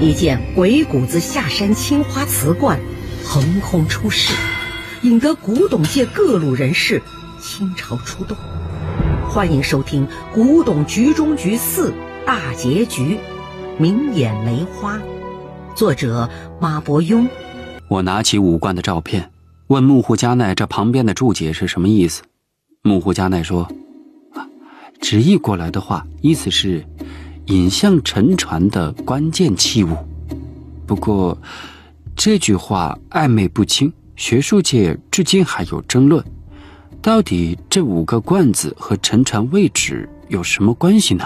一件鬼谷子下山青花瓷罐，横空出世，引得古董界各路人士倾巢出动。欢迎收听《古董局中局》四大结局，明眼梅花，作者马伯庸。我拿起五罐的照片，问木户加奈：“这旁边的注解是什么意思？”木户加奈说：“直译过来的话，意思是……”引向沉船的关键器物，不过这句话暧昧不清，学术界至今还有争论。到底这五个罐子和沉船位置有什么关系呢？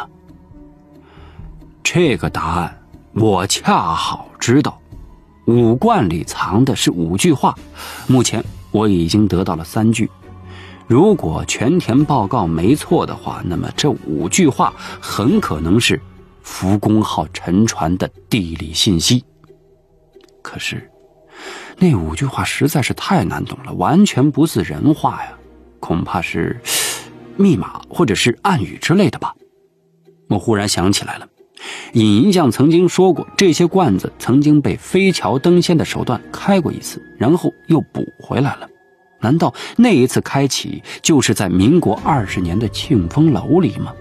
这个答案我恰好知道。五罐里藏的是五句话，目前我已经得到了三句。如果全田报告没错的话，那么这五句话很可能是。福宫号沉船的地理信息，可是那五句话实在是太难懂了，完全不似人话呀！恐怕是 密码或者是暗语之类的吧？我忽然想起来了，尹银匠曾经说过，这些罐子曾经被飞桥登仙的手段开过一次，然后又补回来了。难道那一次开启就是在民国二十年的庆丰楼里吗？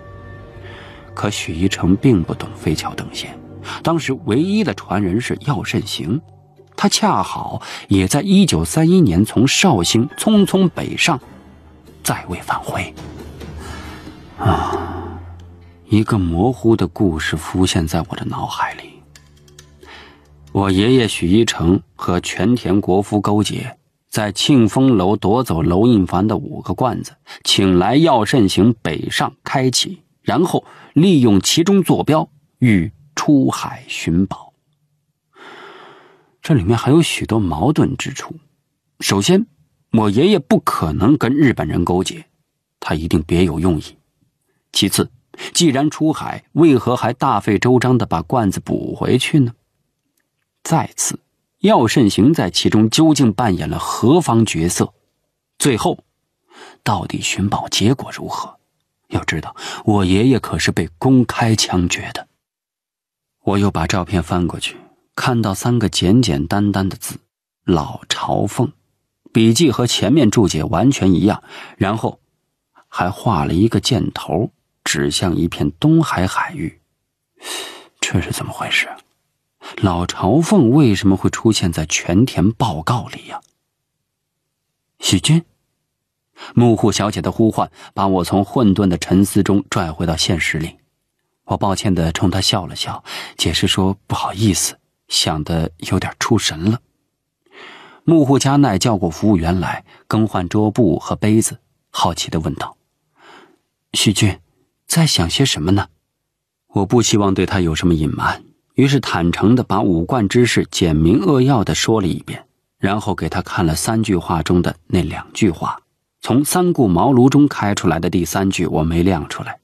可许一成并不懂飞桥等线，当时唯一的传人是药慎行，他恰好也在一九三一年从绍兴匆匆北上，再未返回。啊，一个模糊的故事浮现在我的脑海里。我爷爷许一成和全田国夫勾结，在庆丰楼夺走娄印凡的五个罐子，请来药慎行北上开启。然后利用其中坐标欲出海寻宝，这里面还有许多矛盾之处。首先，我爷爷不可能跟日本人勾结，他一定别有用意。其次，既然出海，为何还大费周章的把罐子补回去呢？再次，药慎行在其中究竟扮演了何方角色？最后，到底寻宝结果如何？要知道，我爷爷可是被公开枪决的。我又把照片翻过去，看到三个简简单单的字“老朝凤”，笔迹和前面注解完全一样，然后还画了一个箭头，指向一片东海海域。这是怎么回事？老朝凤为什么会出现在全田报告里呀？许军。木户小姐的呼唤把我从混沌的沉思中拽回到现实里。我抱歉的冲她笑了笑，解释说：“不好意思，想的有点出神了。”木户加奈叫过服务员来更换桌布和杯子，好奇的问道：“旭俊，在想些什么呢？”我不希望对他有什么隐瞒，于是坦诚的把五贯之事简明扼要的说了一遍，然后给他看了三句话中的那两句话。从三顾茅庐中开出来的第三句我没亮出来，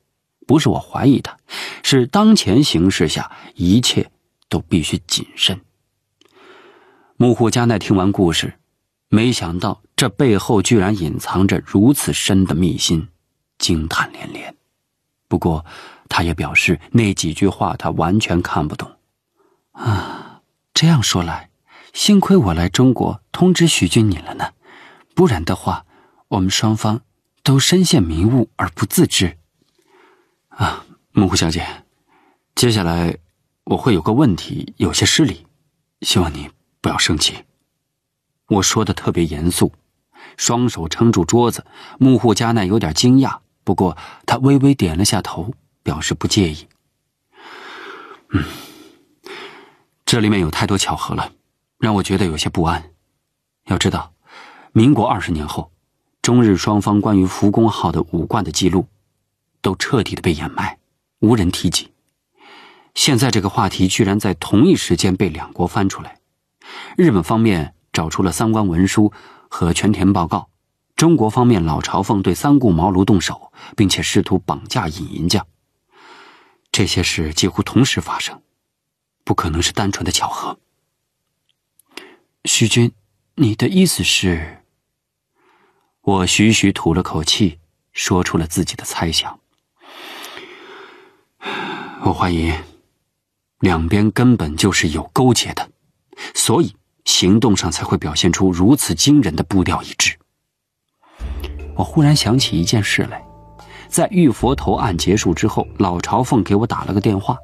不是我怀疑他，是当前形势下一切都必须谨慎。木户加奈听完故事，没想到这背后居然隐藏着如此深的秘辛，惊叹连连。不过，他也表示那几句话他完全看不懂。啊，这样说来，幸亏我来中国通知徐军你了呢，不然的话。我们双方都深陷迷雾而不自知。啊，木户小姐，接下来我会有个问题，有些失礼，希望你不要生气。我说的特别严肃，双手撑住桌子。木户加奈有点惊讶，不过他微微点了下头，表示不介意。嗯，这里面有太多巧合了，让我觉得有些不安。要知道，民国二十年后。中日双方关于福宫号的武冠的记录，都彻底的被掩埋，无人提及。现在这个话题居然在同一时间被两国翻出来。日本方面找出了三关文书和全田报告，中国方面老朝奉对三顾茅庐动手，并且试图绑架尹银匠。这些事几乎同时发生，不可能是单纯的巧合。徐军，你的意思是？我徐徐吐了口气，说出了自己的猜想。我怀疑，两边根本就是有勾结的，所以行动上才会表现出如此惊人的步调一致。我忽然想起一件事来，在玉佛头案结束之后，老朝奉给我打了个电话，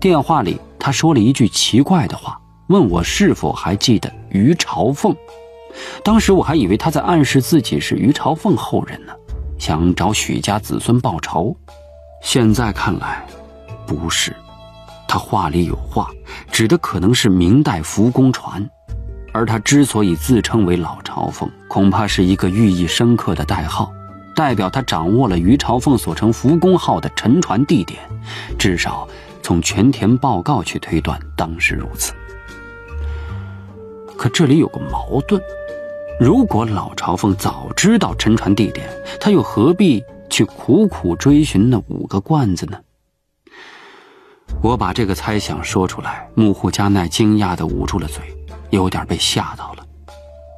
电话里他说了一句奇怪的话，问我是否还记得于朝奉。当时我还以为他在暗示自己是于朝凤后人呢，想找许家子孙报仇。现在看来，不是。他话里有话，指的可能是明代福公船。而他之所以自称为老朝奉，恐怕是一个寓意深刻的代号，代表他掌握了于朝奉所乘福公号的沉船地点。至少从全田报告去推断，当时如此。可这里有个矛盾。如果老朝奉早知道沉船地点，他又何必去苦苦追寻那五个罐子呢？我把这个猜想说出来，木户加奈惊讶地捂住了嘴，有点被吓到了。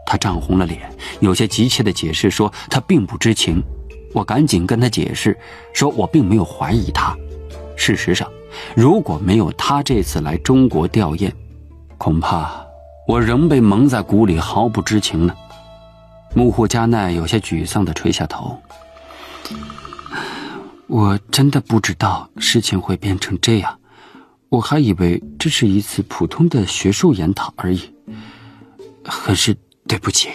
他涨红了脸，有些急切地解释说他并不知情。我赶紧跟他解释，说我并没有怀疑他。事实上，如果没有他这次来中国吊唁，恐怕我仍被蒙在鼓里，毫不知情呢。木户加奈有些沮丧的垂下头，我真的不知道事情会变成这样，我还以为这是一次普通的学术研讨而已。很是对不起。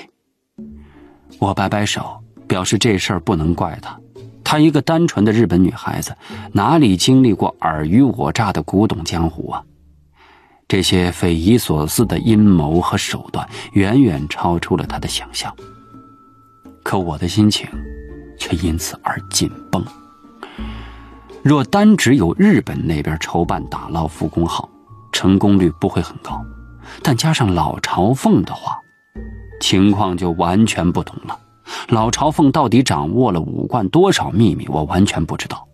我摆摆手，表示这事儿不能怪她，她一个单纯的日本女孩子，哪里经历过尔虞我诈的古董江湖啊？这些匪夷所思的阴谋和手段，远远超出了她的想象。可我的心情却因此而紧绷。若单只有日本那边筹办打捞复工号，成功率不会很高；但加上老朝奉的话，情况就完全不同了。老朝奉到底掌握了武冠多少秘密，我完全不知道。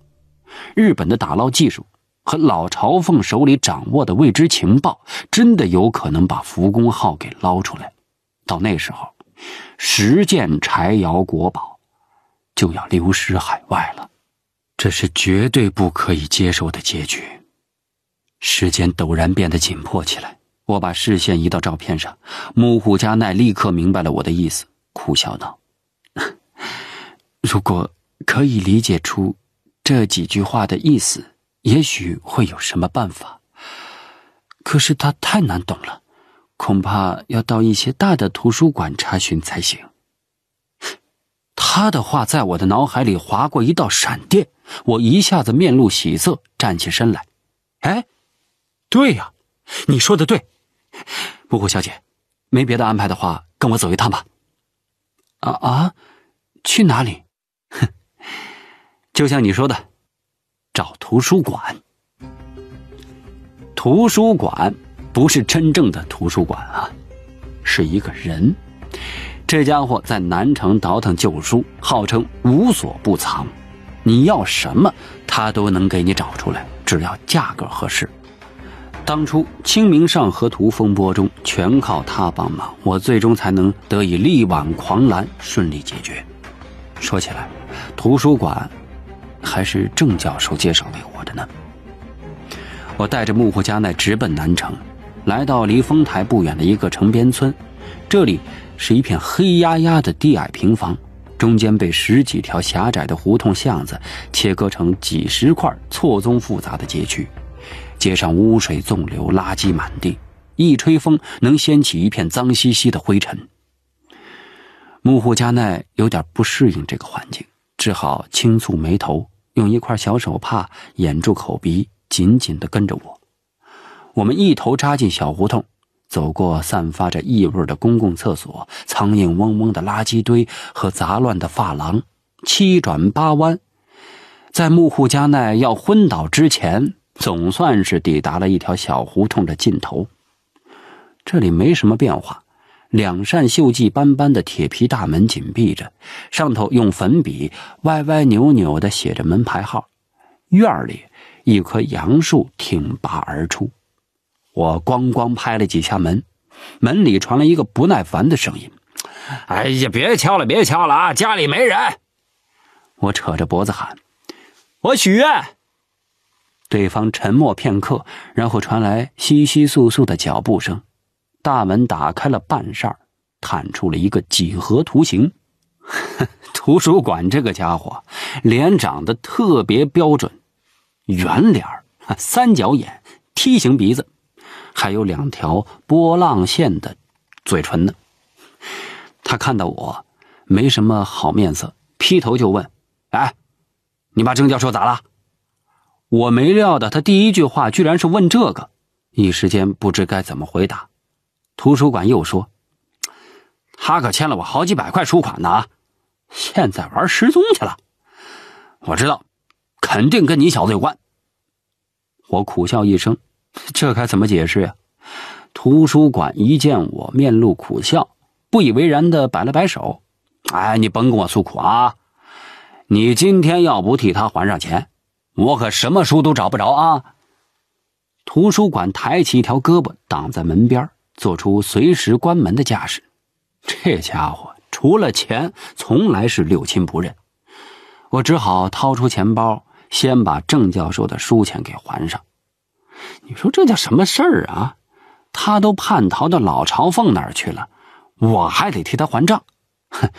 日本的打捞技术和老朝奉手里掌握的未知情报，真的有可能把福工号给捞出来。到那时候。十件柴窑国宝就要流失海外了，这是绝对不可以接受的结局。时间陡然变得紧迫起来。我把视线移到照片上，木户加奈立刻明白了我的意思，苦笑道：“ 如果可以理解出这几句话的意思，也许会有什么办法。可是他太难懂了。”恐怕要到一些大的图书馆查询才行。他的话在我的脑海里划过一道闪电，我一下子面露喜色，站起身来。哎，对呀，你说的对，不过小姐，没别的安排的话，跟我走一趟吧。啊啊，去哪里？哼，就像你说的，找图书馆。图书馆。不是真正的图书馆啊，是一个人。这家伙在南城倒腾旧书，号称无所不藏，你要什么他都能给你找出来，只要价格合适。当初清明上河图风波中，全靠他帮忙，我最终才能得以力挽狂澜，顺利解决。说起来，图书馆还是郑教授介绍给我的呢。我带着木户加奈直奔南城。来到离丰台不远的一个城边村，这里是一片黑压压的低矮平房，中间被十几条狭窄的胡同巷子切割成几十块错综复杂的街区。街上污水纵流，垃圾满地，一吹风能掀起一片脏兮兮的灰尘。木户加奈有点不适应这个环境，只好轻蹙眉头，用一块小手帕掩住口鼻，紧紧的跟着我。我们一头扎进小胡同，走过散发着异味的公共厕所、苍蝇嗡嗡的垃圾堆和杂乱的发廊，七转八弯，在木户加奈要昏倒之前，总算是抵达了一条小胡同的尽头。这里没什么变化，两扇锈迹斑斑的铁皮大门紧闭着，上头用粉笔歪歪扭扭地写着门牌号。院儿里一棵杨树挺拔而出。我咣咣拍了几下门，门里传来一个不耐烦的声音：“哎呀，别敲了，别敲了啊，家里没人。”我扯着脖子喊：“我许愿。”对方沉默片刻，然后传来稀稀簌簌的脚步声，大门打开了半扇，探出了一个几何图形。图书馆这个家伙，脸长得特别标准，圆脸儿，三角眼，梯形鼻子。还有两条波浪线的嘴唇呢。他看到我，没什么好面色，劈头就问：“哎，你把郑教授咋了？”我没料到他第一句话居然是问这个，一时间不知该怎么回答。图书馆又说：“他可欠了我好几百块书款呢，现在玩失踪去了。”我知道，肯定跟你小子有关。我苦笑一声。这该怎么解释呀？图书馆一见我，面露苦笑，不以为然的摆了摆手：“哎，你甭跟我诉苦啊！你今天要不替他还上钱，我可什么书都找不着啊！”图书馆抬起一条胳膊挡在门边，做出随时关门的架势。这家伙除了钱，从来是六亲不认。我只好掏出钱包，先把郑教授的书钱给还上。你说这叫什么事儿啊？他都叛逃到老朝奉那儿去了，我还得替他还账。哼！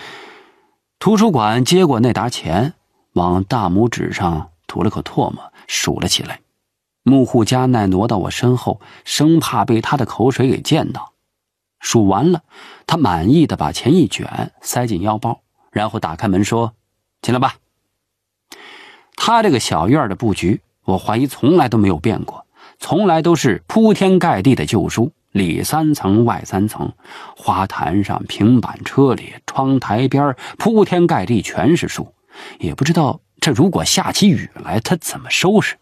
图书馆接过那沓钱，往大拇指上吐了口唾沫，数了起来。木户加奈挪到我身后，生怕被他的口水给溅到。数完了，他满意的把钱一卷，塞进腰包，然后打开门说：“进来吧。”他这个小院的布局，我怀疑从来都没有变过。从来都是铺天盖地的旧书，里三层外三层，花坛上、平板车里、窗台边铺天盖地全是书。也不知道这如果下起雨来，他怎么收拾？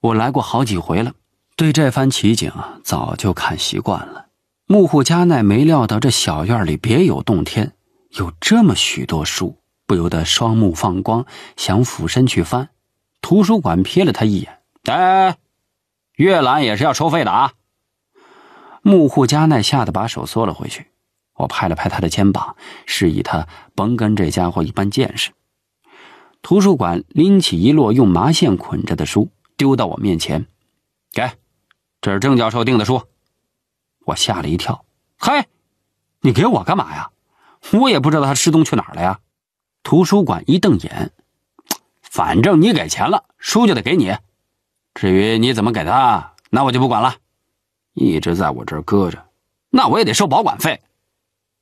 我来过好几回了，对这番奇景早就看习惯了。木户加奈没料到这小院里别有洞天，有这么许多书，不由得双目放光，想俯身去翻。图书馆瞥了他一眼，哎。阅览也是要收费的啊！木户加奈吓得把手缩了回去，我拍了拍他的肩膀，示意他甭跟这家伙一般见识。图书馆拎起一摞用麻线捆着的书，丢到我面前：“给，这是郑教授订的书。”我吓了一跳：“嘿，你给我干嘛呀？我也不知道他失踪去哪儿了呀！”图书馆一瞪眼：“反正你给钱了，书就得给你。”至于你怎么给他，那我就不管了。一直在我这儿搁着，那我也得收保管费。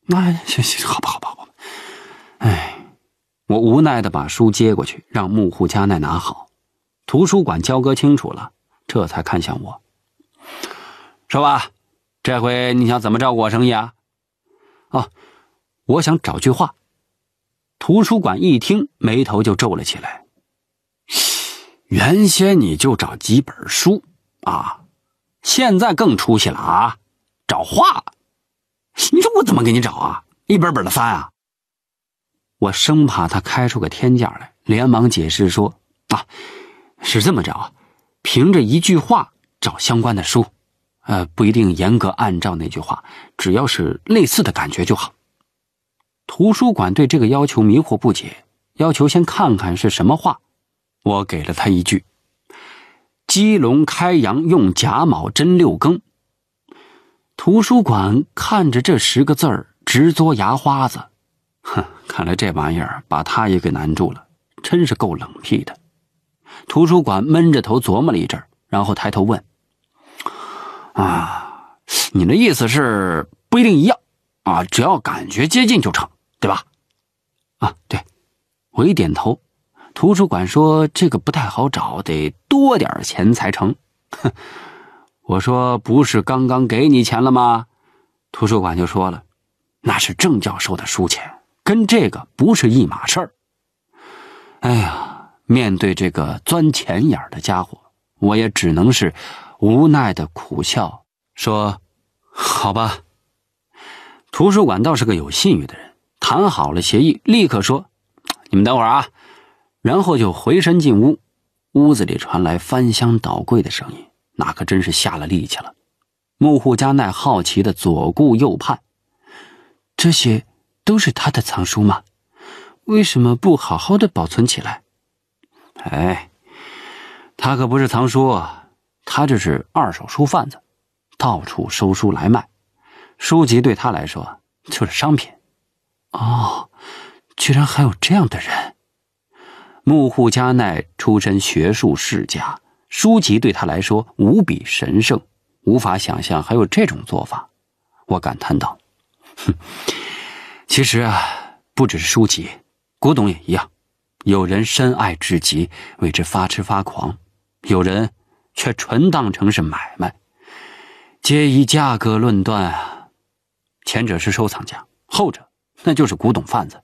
那行行，好吧，好吧，好吧。哎，我无奈的把书接过去，让木户加奈拿好。图书馆交割清楚了，这才看向我，说吧，这回你想怎么照顾我生意啊？哦，我想找句话。图书馆一听，眉头就皱了起来。原先你就找几本书啊，现在更出息了啊，找画。你说我怎么给你找啊？一本本的翻啊。我生怕他开出个天价来，连忙解释说：“啊，是这么着，凭着一句话找相关的书，呃，不一定严格按照那句话，只要是类似的感觉就好。”图书馆对这个要求迷惑不解，要求先看看是什么画。我给了他一句：“鸡龙开阳用甲卯真六更。”图书馆看着这十个字儿，直嘬牙花子，哼，看来这玩意儿把他也给难住了，真是够冷僻的。图书馆闷着头琢磨了一阵，然后抬头问：“啊，你的意思是不一定一样啊，只要感觉接近就成，对吧？”“啊，对。”我一点头。图书馆说：“这个不太好找，得多点钱才成。”哼，我说：“不是刚刚给你钱了吗？”图书馆就说了：“那是郑教授的书钱，跟这个不是一码事儿。”哎呀，面对这个钻钱眼儿的家伙，我也只能是无奈的苦笑，说：“好吧。”图书馆倒是个有信誉的人，谈好了协议，立刻说：“你们等会儿啊。”然后就回身进屋，屋子里传来翻箱倒柜的声音，那可真是下了力气了。木户加奈好奇的左顾右盼，这些都是他的藏书吗？为什么不好好的保存起来？哎，他可不是藏书，他这是二手书贩子，到处收书来卖。书籍对他来说就是商品。哦，居然还有这样的人。木户加奈出身学术世家，书籍对他来说无比神圣，无法想象还有这种做法。我感叹道：“哼，其实啊，不只是书籍，古董也一样。有人深爱至极，为之发痴发狂；有人却纯当成是买卖，皆以价格论断啊。前者是收藏家，后者那就是古董贩子。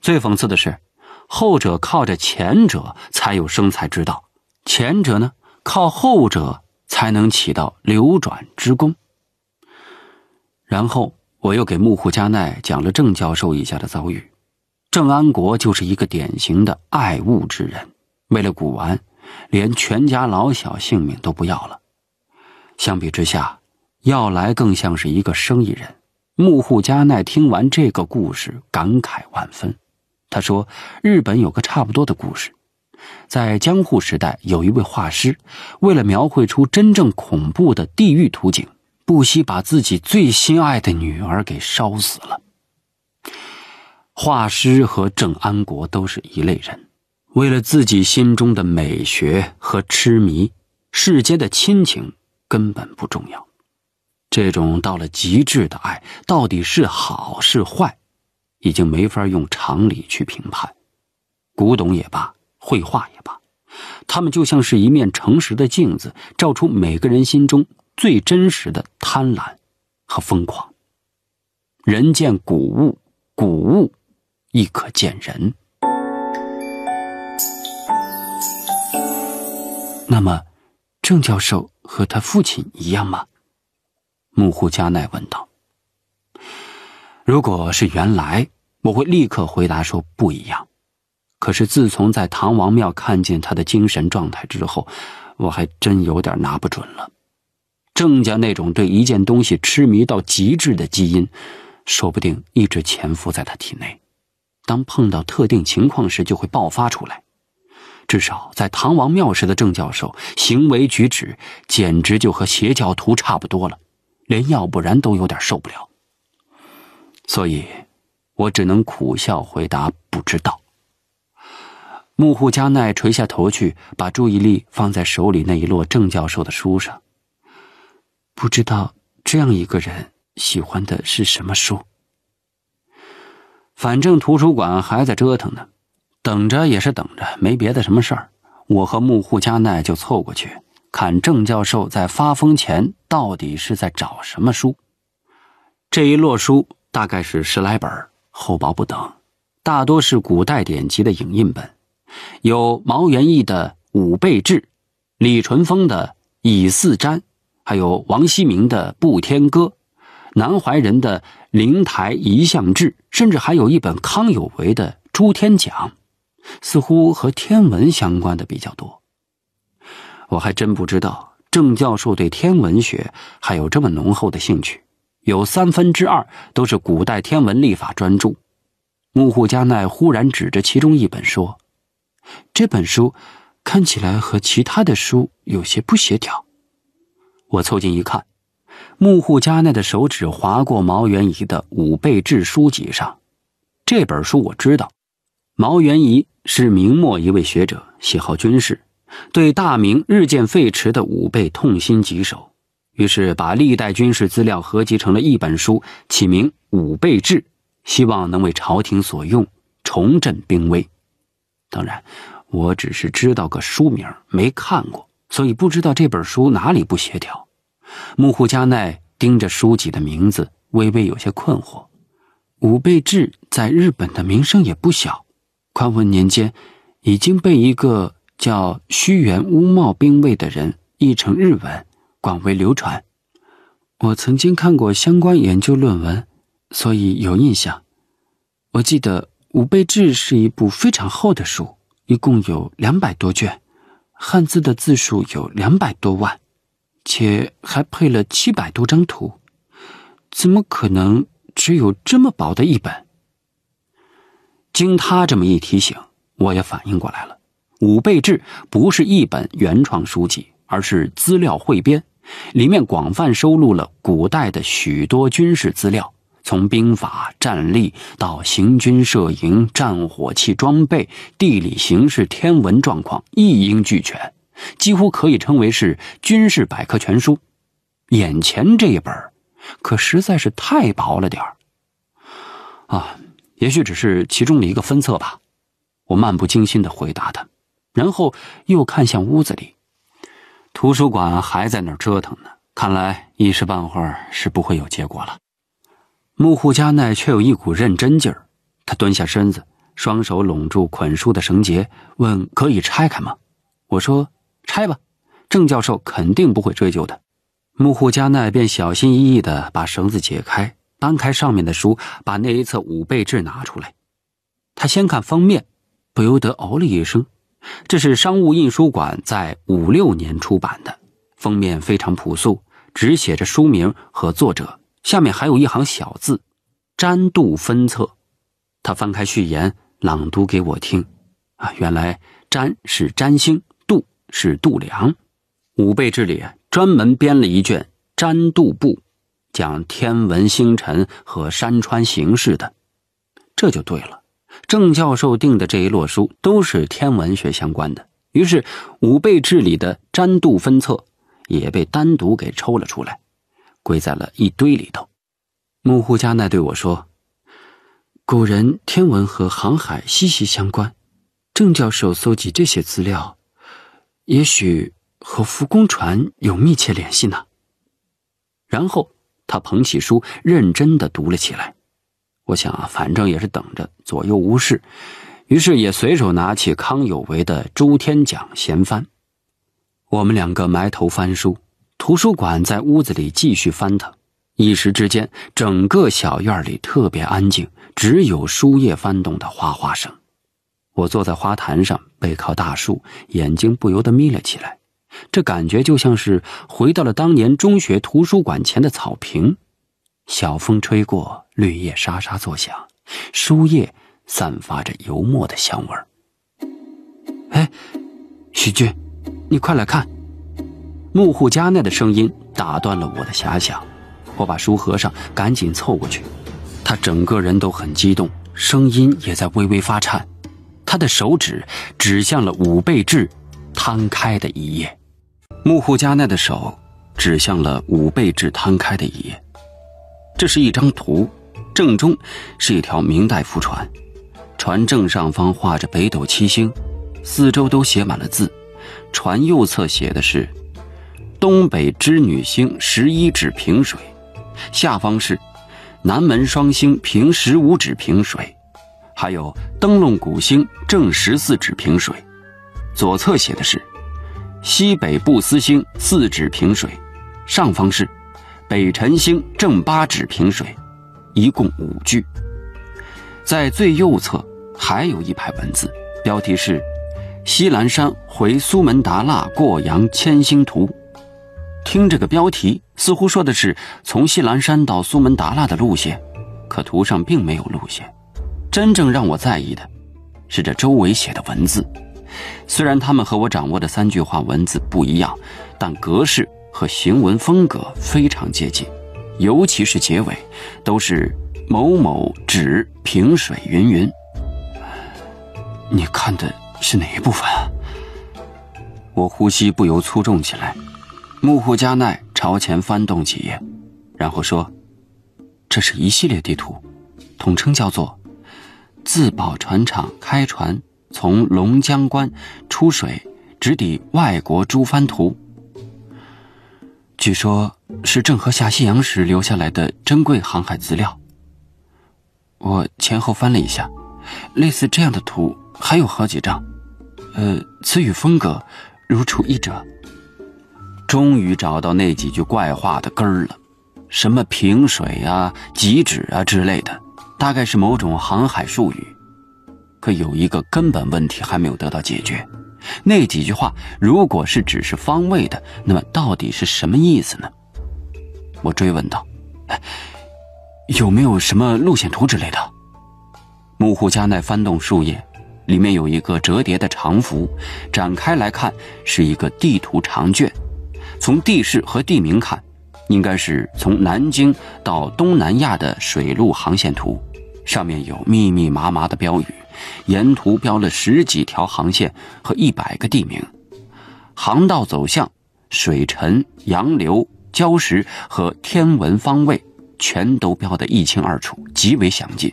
最讽刺的是。”后者靠着前者才有生财之道，前者呢靠后者才能起到流转之功。然后我又给木户加奈讲了郑教授一家的遭遇，郑安国就是一个典型的爱物之人，为了古玩，连全家老小性命都不要了。相比之下，要来更像是一个生意人。木户加奈听完这个故事，感慨万分。他说：“日本有个差不多的故事，在江户时代，有一位画师，为了描绘出真正恐怖的地狱图景，不惜把自己最心爱的女儿给烧死了。画师和郑安国都是一类人，为了自己心中的美学和痴迷，世间的亲情根本不重要。这种到了极致的爱，到底是好是坏？”已经没法用常理去评判，古董也罢，绘画也罢，他们就像是一面诚实的镜子，照出每个人心中最真实的贪婪和疯狂。人见古物，古物亦可见人。那么，郑教授和他父亲一样吗？木户加奈问道。如果是原来。我会立刻回答说不一样。可是自从在唐王庙看见他的精神状态之后，我还真有点拿不准了。郑家那种对一件东西痴迷到极致的基因，说不定一直潜伏在他体内，当碰到特定情况时就会爆发出来。至少在唐王庙时的郑教授，行为举止简直就和邪教徒差不多了，连要不然都有点受不了。所以。我只能苦笑回答：“不知道。”木户加奈垂下头去，把注意力放在手里那一摞郑教授的书上。不知道这样一个人喜欢的是什么书。反正图书馆还在折腾呢，等着也是等着，没别的什么事儿。我和木户加奈就凑过去看郑教授在发疯前到底是在找什么书。这一摞书大概是十来本儿。厚薄不等，大多是古代典籍的影印本，有毛元义的《五倍志》，李淳风的《乙巳占》，还有王希明的《布天歌》，南怀仁的《灵台遗像志》，甚至还有一本康有为的《诸天讲》，似乎和天文相关的比较多。我还真不知道郑教授对天文学还有这么浓厚的兴趣。有三分之二都是古代天文历法专著。木户加奈忽然指着其中一本说：“这本书看起来和其他的书有些不协调。”我凑近一看，木户加奈的手指划过毛元仪的《武备志》书籍上。这本书我知道，毛元仪是明末一位学者，喜好军事，对大明日渐废弛的武备痛心疾首。于是把历代军事资料合集成了一本书，起名《武备志》，希望能为朝廷所用，重振兵威。当然，我只是知道个书名，没看过，所以不知道这本书哪里不协调。木户加奈盯着书籍的名字，微微有些困惑。《武备志》在日本的名声也不小，宽文年间已经被一个叫须原乌茂兵卫的人译成日文。广为流传，我曾经看过相关研究论文，所以有印象。我记得《五倍志》是一部非常厚的书，一共有两百多卷，汉字的字数有两百多万，且还配了七百多张图。怎么可能只有这么薄的一本？经他这么一提醒，我也反应过来了，《五倍志》不是一本原创书籍，而是资料汇编。里面广泛收录了古代的许多军事资料，从兵法、战例到行军设营、战火器装备、地理形势、天文状况，一应俱全，几乎可以称为是军事百科全书。眼前这一本，可实在是太薄了点儿。啊，也许只是其中的一个分册吧。我漫不经心的回答他，然后又看向屋子里。图书馆还在那儿折腾呢，看来一时半会儿是不会有结果了。木户加奈却有一股认真劲儿，他蹲下身子，双手拢住捆书的绳结，问：“可以拆开吗？”我说：“拆吧，郑教授肯定不会追究的。”木户加奈便小心翼翼地把绳子解开，搬开上面的书，把那一册五倍制拿出来。他先看封面，不由得哦了一声。这是商务印书馆在五六年出版的，封面非常朴素，只写着书名和作者，下面还有一行小字：“占度分册。”他翻开序言，朗读给我听。啊，原来占是占星，度是度量。五辈志里专门编了一卷《占度部》，讲天文星辰和山川形势的，这就对了。郑教授订的这一摞书都是天文学相关的，于是五倍制里的占度分册也被单独给抽了出来，归在了一堆里头。木户加奈对我说：“古人天文和航海息息相关，郑教授搜集这些资料，也许和浮宫船有密切联系呢。”然后他捧起书，认真的读了起来。我想啊，反正也是等着左右无事，于是也随手拿起康有为的《周天讲闲翻》，我们两个埋头翻书，图书馆在屋子里继续翻腾，一时之间，整个小院里特别安静，只有书页翻动的哗哗声。我坐在花坛上，背靠大树，眼睛不由得眯了起来，这感觉就像是回到了当年中学图书馆前的草坪，小风吹过。绿叶沙沙作响，书页散发着油墨的香味儿。哎，许军，你快来看！木户加奈的声音打断了我的遐想。我把书合上，赶紧凑过去。他整个人都很激动，声音也在微微发颤。他的手指指向了五倍制摊开的一页。木户加奈的手指向了五倍制摊开的一页。这是一张图。正中是一条明代浮船，船正上方画着北斗七星，四周都写满了字。船右侧写的是“东北织女星十一指平水”，下方是“南门双星平十五指平水”，还有“灯笼古星正十四指平水”。左侧写的是“西北布思星四指平水”，上方是“北辰星正八指平水”。一共五句，在最右侧还有一排文字，标题是“西兰山回苏门达腊过洋千星图”。听这个标题，似乎说的是从西兰山到苏门达腊的路线，可图上并没有路线。真正让我在意的是这周围写的文字，虽然他们和我掌握的三句话文字不一样，但格式和行文风格非常接近。尤其是结尾，都是某某指平水云云。你看的是哪一部分？我呼吸不由粗重起来。木户加奈朝前翻动几页，然后说：“这是一系列地图，统称叫做‘自保船厂开船从龙江关出水，直抵外国诸番图’。”据说，是郑和下西洋时留下来的珍贵航海资料。我前后翻了一下，类似这样的图还有好几张，呃，词语风格如出一辙。终于找到那几句怪话的根儿了，什么平水啊、极止啊之类的，大概是某种航海术语。可有一个根本问题还没有得到解决。那几句话，如果是只是方位的，那么到底是什么意思呢？我追问道：“有没有什么路线图之类的？”木户加奈翻动树叶，里面有一个折叠的长幅，展开来看是一个地图长卷。从地势和地名看，应该是从南京到东南亚的水路航线图，上面有密密麻麻的标语。沿途标了十几条航线和一百个地名，航道走向、水沉、洋流、礁石和天文方位全都标得一清二楚，极为详尽，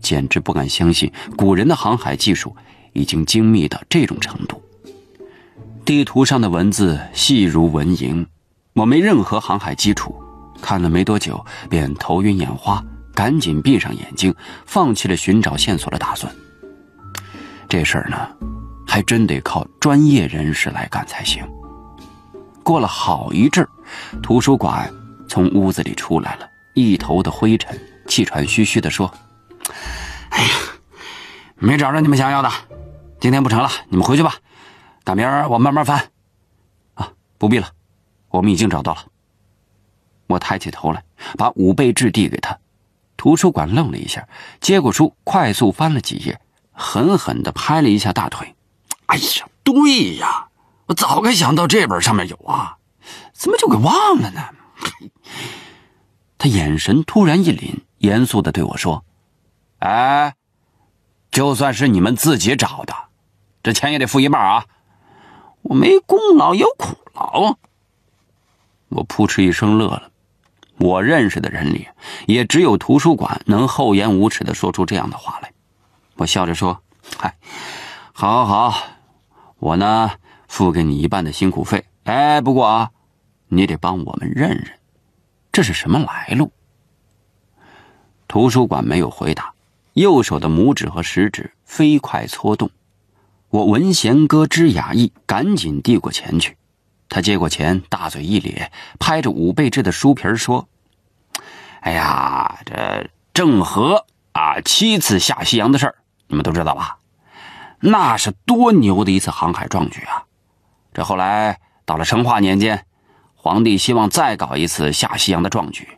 简直不敢相信古人的航海技术已经精密到这种程度。地图上的文字细如蚊蝇，我没任何航海基础，看了没多久便头晕眼花，赶紧闭上眼睛，放弃了寻找线索的打算。这事儿呢，还真得靠专业人士来干才行。过了好一阵，图书馆从屋子里出来了一头的灰尘，气喘吁吁的说：“哎呀，没找着你们想要的，今天不成了，你们回去吧。赶明儿我慢慢翻。”啊，不必了，我们已经找到了。我抬起头来，把五倍纸递给他。图书馆愣了一下，接过书，快速翻了几页。狠狠地拍了一下大腿，哎呀，对呀，我早该想到这本上面有啊，怎么就给忘了呢？他眼神突然一凛，严肃地对我说：“哎，就算是你们自己找的，这钱也得付一半啊！我没功劳有苦劳。”我扑哧一声乐了，我认识的人里，也只有图书馆能厚颜无耻地说出这样的话来。我笑着说：“嗨，好，好，我呢付给你一半的辛苦费。哎，不过啊，你得帮我们认认，这是什么来路。”图书馆没有回答，右手的拇指和食指飞快搓动。我闻弦歌知雅意，赶紧递过钱去。他接过钱，大嘴一咧，拍着五倍制的书皮说：“哎呀，这郑和啊，七次下西洋的事儿。”你们都知道吧，那是多牛的一次航海壮举啊！这后来到了成化年间，皇帝希望再搞一次下西洋的壮举，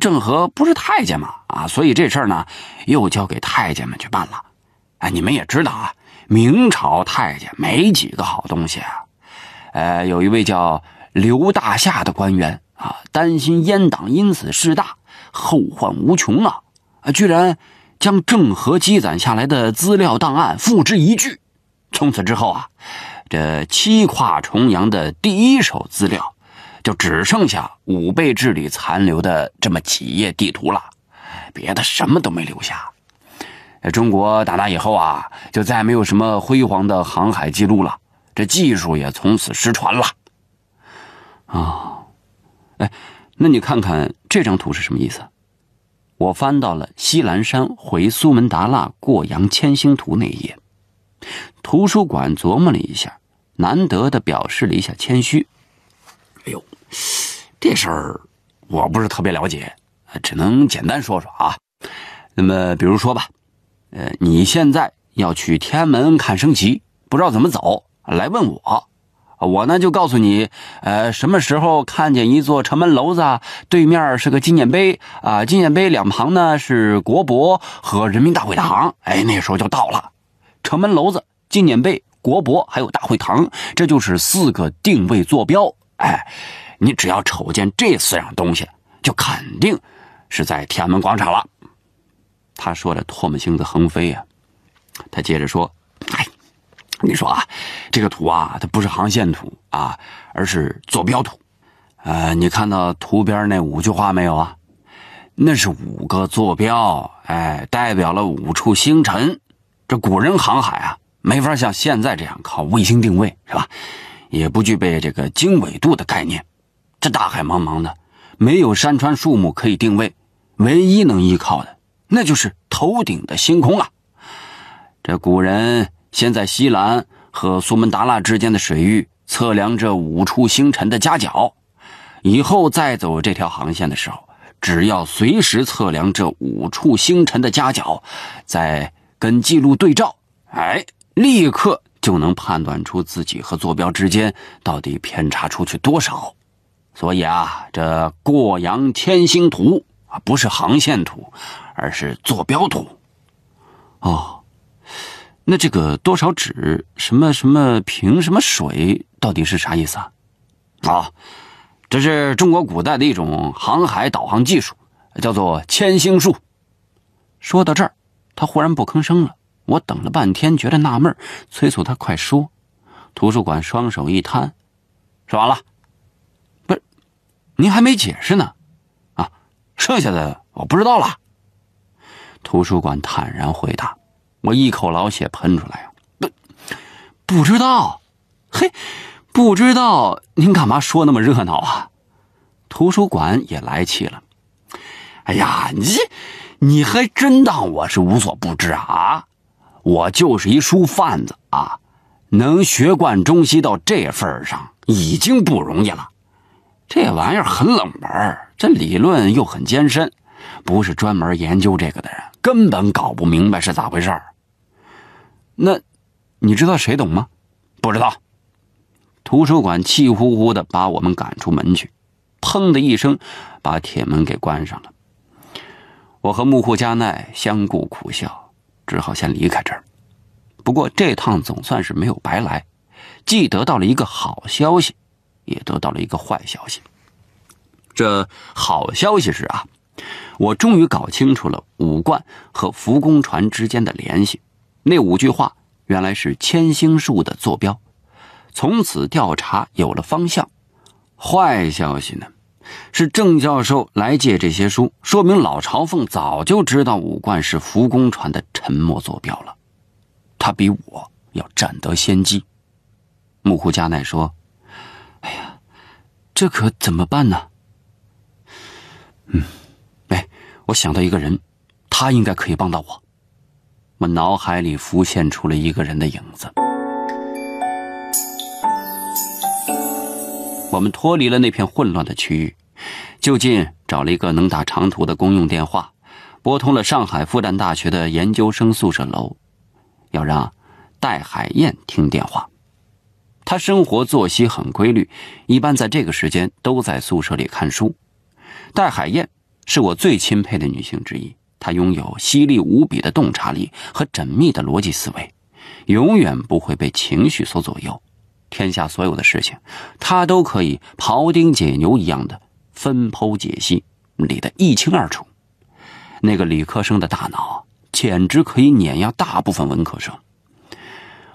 郑和不是太监吗？啊，所以这事儿呢，又交给太监们去办了。哎，你们也知道啊，明朝太监没几个好东西啊。呃，有一位叫刘大夏的官员啊，担心阉党因此势大，后患无穷啊，啊，居然。将郑和积攒下来的资料档案付之一炬，从此之后啊，这七跨重洋的第一手资料就只剩下武备治理残留的这么几页地图了，别的什么都没留下。中国打那以后啊，就再没有什么辉煌的航海记录了，这技术也从此失传了。啊，哎，那你看看这张图是什么意思？我翻到了《西兰山回苏门答腊过洋千星图》那一页，图书馆琢磨了一下，难得的表示了一下谦虚。哎呦，这事儿我不是特别了解，只能简单说说啊。那么，比如说吧，呃，你现在要去天安门看升旗，不知道怎么走，来问我。我呢就告诉你，呃，什么时候看见一座城门楼子，对面是个纪念碑啊，纪念碑两旁呢是国博和人民大会堂，哎，那时候就到了。城门楼子、纪念碑、国博还有大会堂，这就是四个定位坐标。哎，你只要瞅见这四样东西，就肯定是在天安门广场了。他说的唾沫星子横飞啊，他接着说。你说啊，这个图啊，它不是航线图啊，而是坐标图。呃，你看到图边那五句话没有啊？那是五个坐标，哎，代表了五处星辰。这古人航海啊，没法像现在这样靠卫星定位，是吧？也不具备这个经纬度的概念。这大海茫茫的，没有山川树木可以定位，唯一能依靠的，那就是头顶的星空了。这古人。先在西兰和苏门答腊之间的水域测量这五处星辰的夹角，以后再走这条航线的时候，只要随时测量这五处星辰的夹角，再跟记录对照，哎，立刻就能判断出自己和坐标之间到底偏差出去多少。所以啊，这过洋天星图啊不是航线图，而是坐标图，哦。那这个多少纸，什么什么瓶，什么水，到底是啥意思啊？啊，这是中国古代的一种航海导航技术，叫做“千星术”。说到这儿，他忽然不吭声了。我等了半天，觉得纳闷，催促他快说。图书馆双手一摊，说完了。不是，您还没解释呢。啊，剩下的我不知道了。图书馆坦然回答。我一口老血喷出来啊！不，不知道，嘿，不知道，您干嘛说那么热闹啊？图书馆也来气了。哎呀，你，你还真当我是无所不知啊？我就是一书贩子啊，能学贯中西到这份上已经不容易了。这玩意儿很冷门，这理论又很艰深，不是专门研究这个的人根本搞不明白是咋回事儿。那，你知道谁懂吗？不知道。图书馆气呼呼的把我们赶出门去，砰的一声，把铁门给关上了。我和木户加奈相顾苦笑，只好先离开这儿。不过这趟总算是没有白来，既得到了一个好消息，也得到了一个坏消息。这好消息是啊，我终于搞清楚了武冠和福宫船之间的联系。那五句话原来是千星树的坐标，从此调查有了方向。坏消息呢，是郑教授来借这些书，说明老朝奉早就知道武冠是浮宫传的沉没坐标了。他比我要占得先机。木户加奈说：“哎呀，这可怎么办呢？”嗯，哎，我想到一个人，他应该可以帮到我。我脑海里浮现出了一个人的影子。我们脱离了那片混乱的区域，就近找了一个能打长途的公用电话，拨通了上海复旦大学的研究生宿舍楼，要让戴海燕听电话。她生活作息很规律，一般在这个时间都在宿舍里看书。戴海燕是我最钦佩的女性之一。他拥有犀利无比的洞察力和缜密的逻辑思维，永远不会被情绪所左右。天下所有的事情，他都可以庖丁解牛一样的分剖解析，理得一清二楚。那个理科生的大脑简直可以碾压大部分文科生。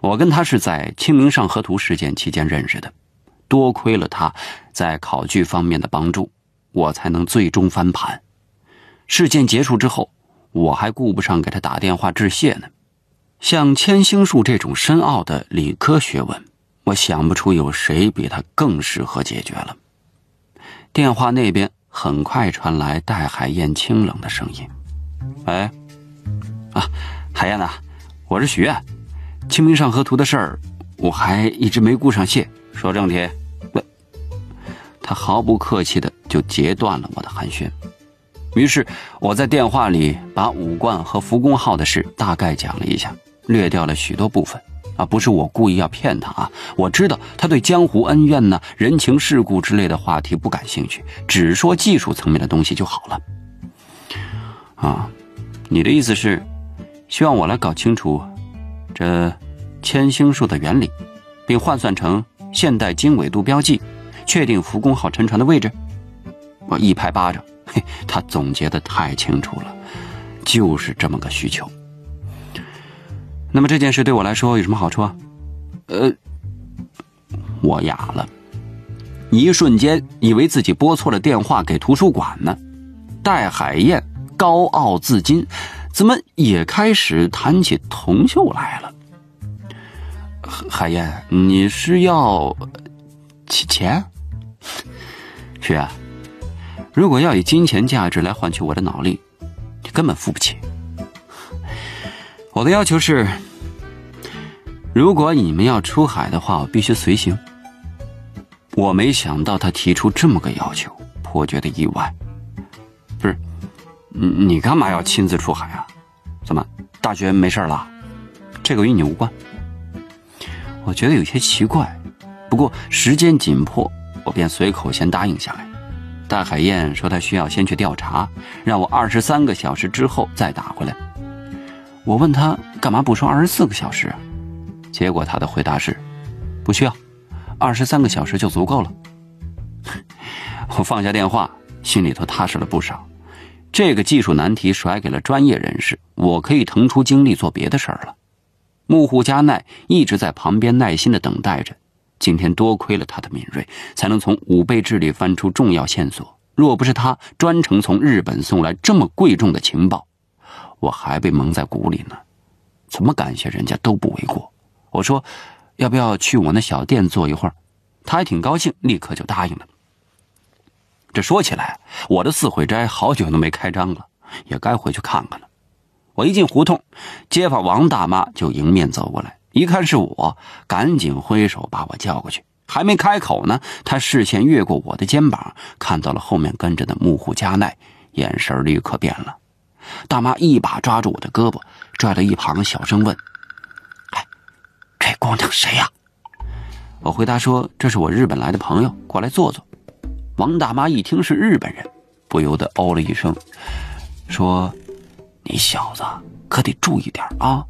我跟他是在《清明上河图》事件期间认识的，多亏了他在考据方面的帮助，我才能最终翻盘。事件结束之后。我还顾不上给他打电话致谢呢，像千星术这种深奥的理科学问，我想不出有谁比他更适合解决了。电话那边很快传来戴海燕清冷的声音：“喂，啊，海燕呐，我是许愿，清明上河图的事儿，我还一直没顾上谢。说正题，他毫不客气的就截断了我的寒暄。于是，我在电话里把武冠和福宫号的事大概讲了一下，略掉了许多部分。啊，不是我故意要骗他啊，我知道他对江湖恩怨呢、人情世故之类的话题不感兴趣，只说技术层面的东西就好了。啊，你的意思是，希望我来搞清楚这千星术的原理，并换算成现代经纬度标记，确定福宫号沉船的位置？我一拍巴掌。嘿，他总结的太清楚了，就是这么个需求。那么这件事对我来说有什么好处啊？呃，我哑了，一瞬间以为自己拨错了电话给图书馆呢。戴海燕高傲自矜，怎么也开始谈起铜锈来了？海燕，你是要钱？是 啊？如果要以金钱价值来换取我的脑力，你根本付不起。我的要求是：如果你们要出海的话，我必须随行。我没想到他提出这么个要求，颇觉得意外。不是，你你干嘛要亲自出海啊？怎么，大学没事了？这个与你无关。我觉得有些奇怪，不过时间紧迫，我便随口先答应下来。戴海燕说：“她需要先去调查，让我二十三个小时之后再打回来。”我问她：“干嘛不说二十四个小时？”结果她的回答是：“不需要，二十三个小时就足够了。”我放下电话，心里头踏实了不少。这个技术难题甩给了专业人士，我可以腾出精力做别的事儿了。木户加奈一直在旁边耐心的等待着。今天多亏了他的敏锐，才能从五倍志里翻出重要线索。若不是他专程从日本送来这么贵重的情报，我还被蒙在鼓里呢。怎么感谢人家都不为过。我说，要不要去我那小店坐一会儿？他还挺高兴，立刻就答应了。这说起来，我的四悔斋好久都没开张了，也该回去看看了。我一进胡同，街坊王大妈就迎面走过来。一看是我，赶紧挥手把我叫过去。还没开口呢，他视线越过我的肩膀，看到了后面跟着的木户加奈，眼神立刻变了。大妈一把抓住我的胳膊，拽到一旁，小声问：“哎，这姑娘谁呀？”我回答说：“这是我日本来的朋友，过来坐坐。”王大妈一听是日本人，不由得哦了一声，说：“你小子可得注意点啊。”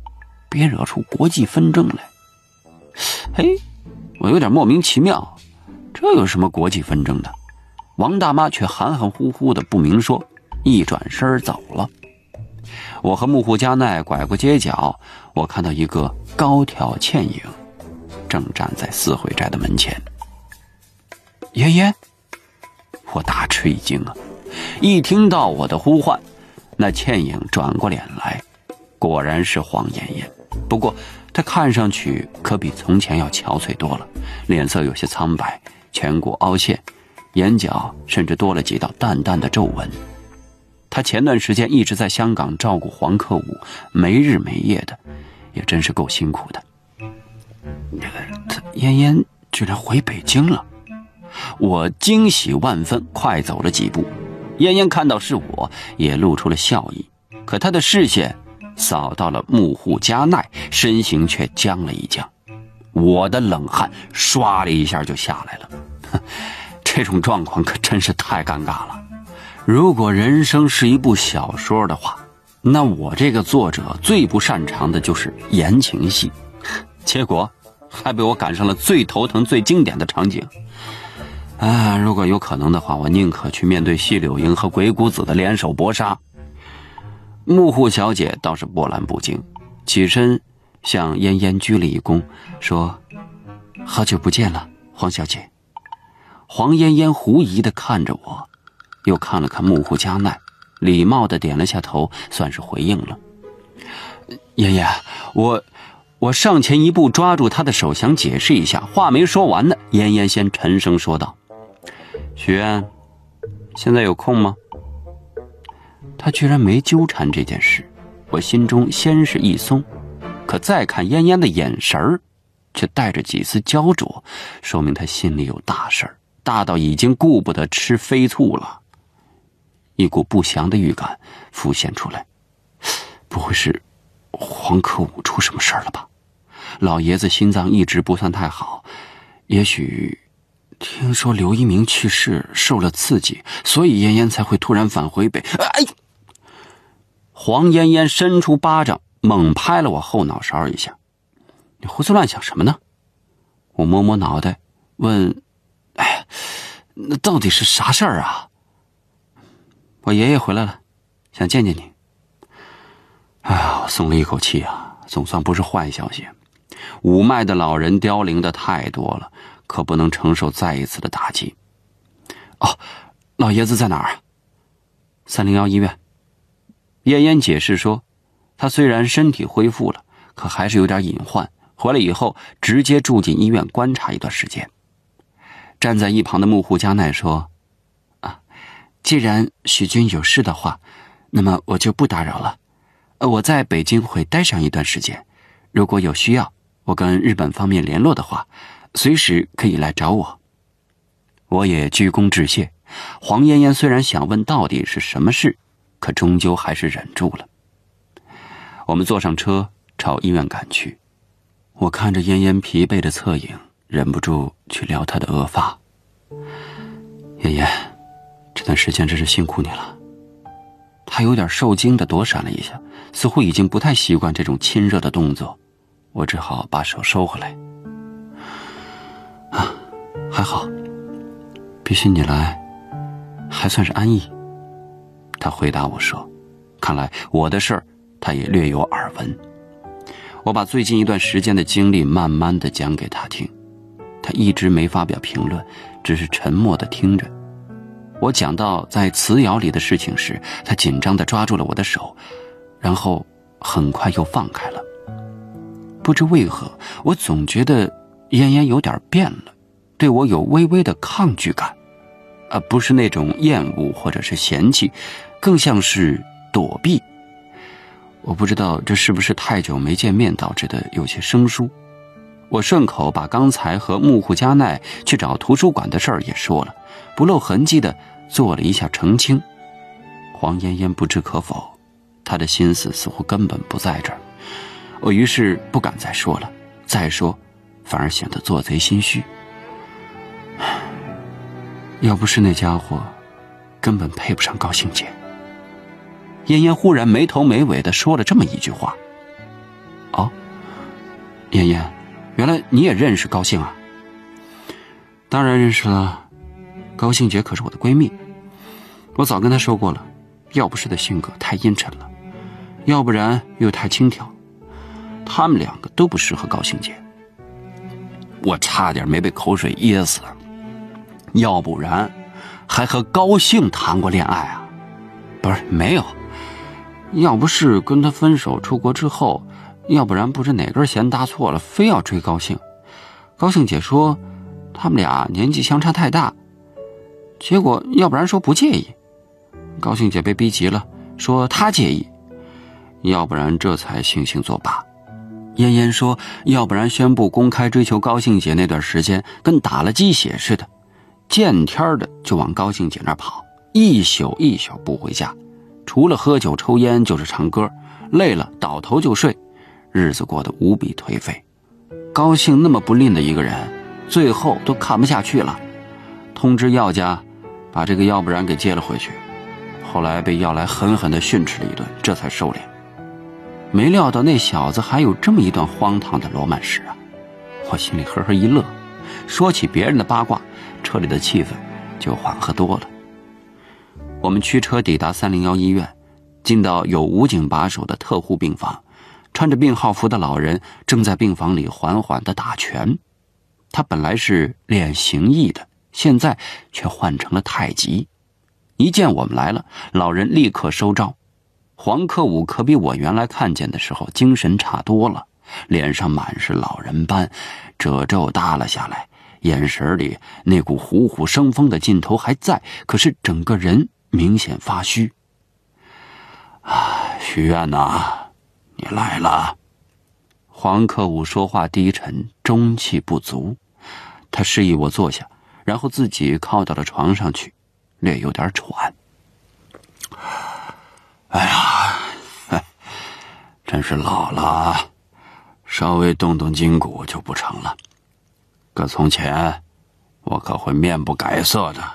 别惹出国际纷争来！嘿，我有点莫名其妙，这有什么国际纷争的？王大妈却含含糊糊的不明说，一转身走了。我和木户加奈拐过街角，我看到一个高挑倩影，正站在四惠斋的门前。爷爷，我大吃一惊啊！一听到我的呼唤，那倩影转过脸来，果然是黄妍妍。不过，他看上去可比从前要憔悴多了，脸色有些苍白，颧骨凹陷，眼角甚至多了几道淡淡的皱纹。他前段时间一直在香港照顾黄克武，没日没夜的，也真是够辛苦的。那个他，燕燕居然回北京了，我惊喜万分，快走了几步。燕燕看到是我，也露出了笑意，可她的视线。扫到了木户加奈，身形却僵了一僵，我的冷汗唰的一下就下来了。这种状况可真是太尴尬了。如果人生是一部小说的话，那我这个作者最不擅长的就是言情戏，结果还被我赶上了最头疼、最经典的场景。啊，如果有可能的话，我宁可去面对细柳营和鬼谷子的联手搏杀。木户小姐倒是波澜不惊，起身向嫣嫣鞠了一躬，说：“好久不见了，黄小姐。”黄嫣嫣狐疑的看着我，又看了看木户佳奈，礼貌的点了下头，算是回应了。爷爷，我……我上前一步，抓住她的手，想解释一下，话没说完呢，嫣嫣先沉声说道：“许愿，现在有空吗？”他居然没纠缠这件事，我心中先是一松，可再看嫣嫣的眼神儿，却带着几丝焦灼，说明他心里有大事儿，大到已经顾不得吃飞醋了。一股不祥的预感浮现出来，不会是黄克武出什么事儿了吧？老爷子心脏一直不算太好，也许听说刘一鸣去世受了刺激，所以嫣嫣才会突然返回北。哎。黄烟烟伸出巴掌，猛拍了我后脑勺一下：“你胡思乱想什么呢？”我摸摸脑袋，问：“哎，那到底是啥事儿啊？”“我爷爷回来了，想见见你。”“哎呀，我松了一口气啊，总算不是坏消息。五脉的老人凋零的太多了，可不能承受再一次的打击。”“哦，老爷子在哪儿？”“三零幺医院。”燕燕解释说：“他虽然身体恢复了，可还是有点隐患。回来以后直接住进医院观察一段时间。”站在一旁的木户加奈说：“啊，既然许军有事的话，那么我就不打扰了。我在北京会待上一段时间，如果有需要，我跟日本方面联络的话，随时可以来找我。”我也鞠躬致谢。黄嫣嫣虽然想问到底是什么事。可终究还是忍住了。我们坐上车，朝医院赶去。我看着嫣嫣疲惫的侧影，忍不住去撩她的额发。燕燕，这段时间真是辛苦你了。她有点受惊的躲闪了一下，似乎已经不太习惯这种亲热的动作。我只好把手收回来。啊，还好，比起你来，还算是安逸。他回答我说：“看来我的事儿，他也略有耳闻。”我把最近一段时间的经历慢慢的讲给他听，他一直没发表评论，只是沉默的听着。我讲到在瓷窑里的事情时，他紧张的抓住了我的手，然后很快又放开了。不知为何，我总觉得嫣嫣有点变了，对我有微微的抗拒感，啊，不是那种厌恶或者是嫌弃。更像是躲避，我不知道这是不是太久没见面导致的有些生疏。我顺口把刚才和木户加奈去找图书馆的事儿也说了，不露痕迹的做了一下澄清。黄嫣嫣不知可否，她的心思似乎根本不在这儿。我于是不敢再说了，再说反而显得做贼心虚。要不是那家伙，根本配不上高兴姐。燕燕忽然没头没尾的说了这么一句话：“哦，燕燕，原来你也认识高兴啊？当然认识了，高兴姐可是我的闺蜜。我早跟她说过了，要不是的性格太阴沉了，要不然又太轻佻，他们两个都不适合高兴姐。我差点没被口水噎死。要不然，还和高兴谈过恋爱啊？不是没有。”要不是跟他分手出国之后，要不然不知哪根弦搭错了，非要追高兴。高兴姐说，他们俩年纪相差太大。结果要不然说不介意，高兴姐被逼急了，说她介意。要不然这才悻悻作罢。嫣嫣说，要不然宣布公开追求高兴姐那段时间，跟打了鸡血似的，见天的就往高兴姐那跑，一宿一宿不回家。除了喝酒抽烟就是唱歌，累了倒头就睡，日子过得无比颓废。高兴那么不吝的一个人，最后都看不下去了，通知药家，把这个要不然给接了回去。后来被药来狠狠地训斥了一顿，这才收敛。没料到那小子还有这么一段荒唐的罗曼史啊！我心里呵呵一乐。说起别人的八卦，车里的气氛就缓和多了。我们驱车抵达三零幺医院，进到有武警把守的特护病房，穿着病号服的老人正在病房里缓缓的打拳。他本来是练形意的，现在却换成了太极。一见我们来了，老人立刻收招。黄克武可比我原来看见的时候精神差多了，脸上满是老人斑，褶皱耷了下来，眼神里那股虎虎生风的劲头还在，可是整个人。明显发虚，啊，许愿呐，你来了。黄克武说话低沉，中气不足，他示意我坐下，然后自己靠到了床上去，略有点喘。哎呀，真是老了啊，稍微动动筋骨就不成了。可从前，我可会面不改色的。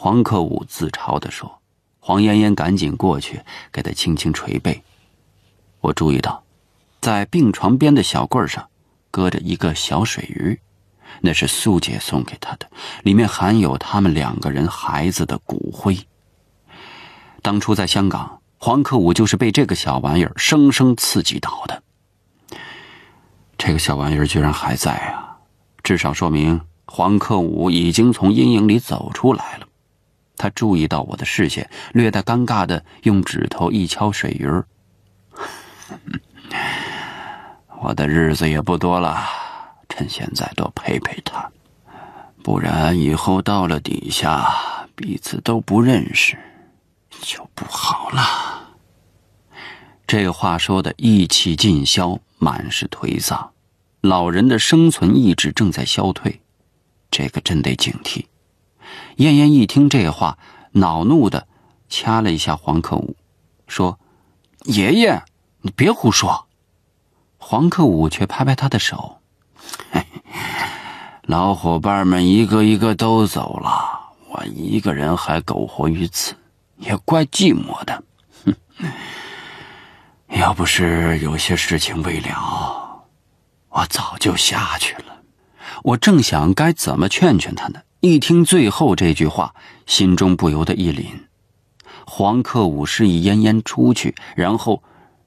黄克武自嘲的说：“黄嫣嫣，赶紧过去给他轻轻捶背。”我注意到，在病床边的小柜上搁着一个小水鱼，那是素姐送给他的，里面含有他们两个人孩子的骨灰。当初在香港，黄克武就是被这个小玩意儿生生刺激倒的。这个小玩意儿居然还在啊！至少说明黄克武已经从阴影里走出来了。他注意到我的视线，略带尴尬的用指头一敲水鱼儿。我的日子也不多了，趁现在多陪陪他，不然以后到了底下，彼此都不认识，就不好了。这话说的意气尽消，满是颓丧。老人的生存意志正在消退，这个真得警惕。燕燕一听这话，恼怒的掐了一下黄克武，说：“爷爷，你别胡说。”黄克武却拍拍他的手：“老伙伴们一个一个都走了，我一个人还苟活于此，也怪寂寞的。哼，要不是有些事情未了，我早就下去了。我正想该怎么劝劝他呢。”一听最后这句话，心中不由得一凛。黄克武示意嫣嫣出去，然后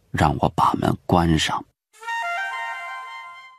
让我把门关上。